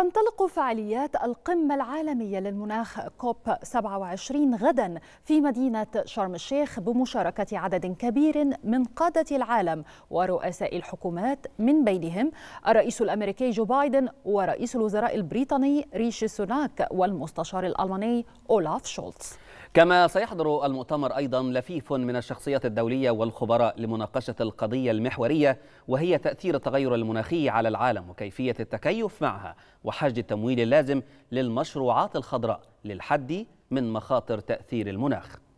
تنطلق فعاليات القمة العالمية للمناخ كوب 27 غدا في مدينة شرم الشيخ بمشاركة عدد كبير من قادة العالم ورؤساء الحكومات من بينهم الرئيس الأمريكي جو بايدن ورئيس الوزراء البريطاني ريشي سوناك والمستشار الألماني أولاف شولتز كما سيحضر المؤتمر أيضا لفيف من الشخصيات الدولية والخبراء لمناقشة القضية المحورية وهي تأثير التغير المناخي على العالم وكيفية التكيف معها وحشد التمويل اللازم للمشروعات الخضراء للحد من مخاطر تأثير المناخ